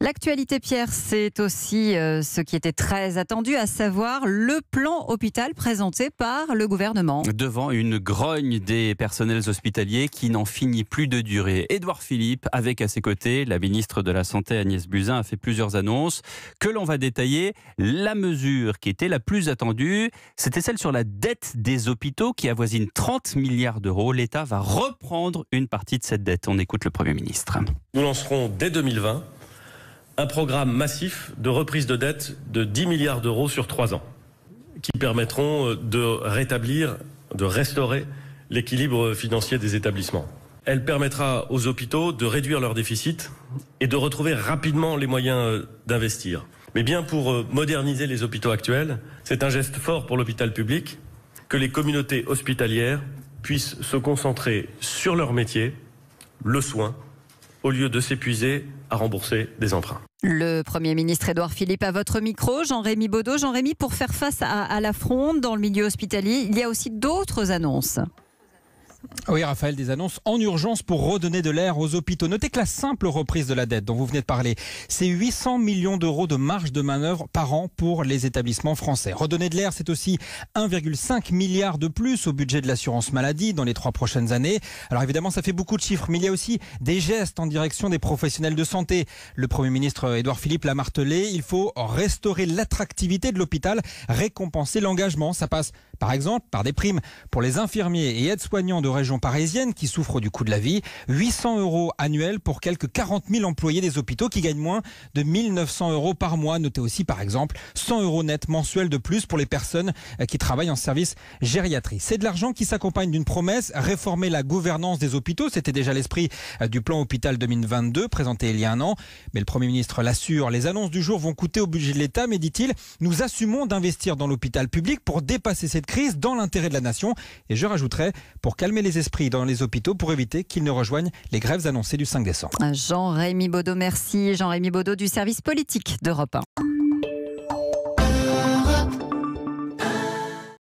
L'actualité, Pierre, c'est aussi euh, ce qui était très attendu, à savoir le plan hôpital présenté par le gouvernement. Devant une grogne des personnels hospitaliers qui n'en finit plus de durer. Édouard Philippe, avec à ses côtés la ministre de la Santé Agnès Buzyn, a fait plusieurs annonces que l'on va détailler. La mesure qui était la plus attendue, c'était celle sur la dette des hôpitaux qui avoisine 30 milliards d'euros. L'État va reprendre une partie de cette dette. On écoute le Premier ministre. Nous lancerons dès 2020 un programme massif de reprise de dette de 10 milliards d'euros sur trois ans, qui permettront euh, de rétablir, de restaurer l'équilibre financier des établissements. Elle permettra aux hôpitaux de réduire leurs déficits et de retrouver rapidement les moyens euh, d'investir. Mais bien pour euh, moderniser les hôpitaux actuels, c'est un geste fort pour l'hôpital public que les communautés hospitalières puissent se concentrer sur leur métier, le soin, au lieu de s'épuiser à rembourser des emprunts. Le Premier ministre Édouard Philippe à votre micro, Jean-Rémy Baudot. Jean-Rémy, pour faire face à, à la fronde dans le milieu hospitalier, il y a aussi d'autres annonces. Ah oui, Raphaël, des annonces en urgence pour redonner de l'air aux hôpitaux. Notez que la simple reprise de la dette dont vous venez de parler, c'est 800 millions d'euros de marge de manœuvre par an pour les établissements français. Redonner de l'air, c'est aussi 1,5 milliard de plus au budget de l'assurance maladie dans les trois prochaines années. Alors évidemment, ça fait beaucoup de chiffres, mais il y a aussi des gestes en direction des professionnels de santé. Le Premier ministre Édouard Philippe l'a martelé, il faut restaurer l'attractivité de l'hôpital, récompenser l'engagement. Ça passe par exemple par des primes pour les infirmiers et aides-soignants de région parisienne qui souffrent du coût de la vie. 800 euros annuels pour quelques 40 000 employés des hôpitaux qui gagnent moins de 1900 euros par mois. Notez aussi, par exemple, 100 euros net mensuels de plus pour les personnes euh, qui travaillent en service gériatrie. C'est de l'argent qui s'accompagne d'une promesse, réformer la gouvernance des hôpitaux. C'était déjà l'esprit euh, du plan hôpital 2022 présenté il y a un an. Mais le Premier ministre l'assure, les annonces du jour vont coûter au budget de l'État, mais dit-il, nous assumons d'investir dans l'hôpital public pour dépasser cette crise dans l'intérêt de la nation. Et je rajouterai, pour calmer les esprits dans les hôpitaux pour éviter qu'ils ne rejoignent les grèves annoncées du 5 décembre. Jean-Rémy Baudot, merci. Jean-Rémy Baudot du service politique d'Europe 1.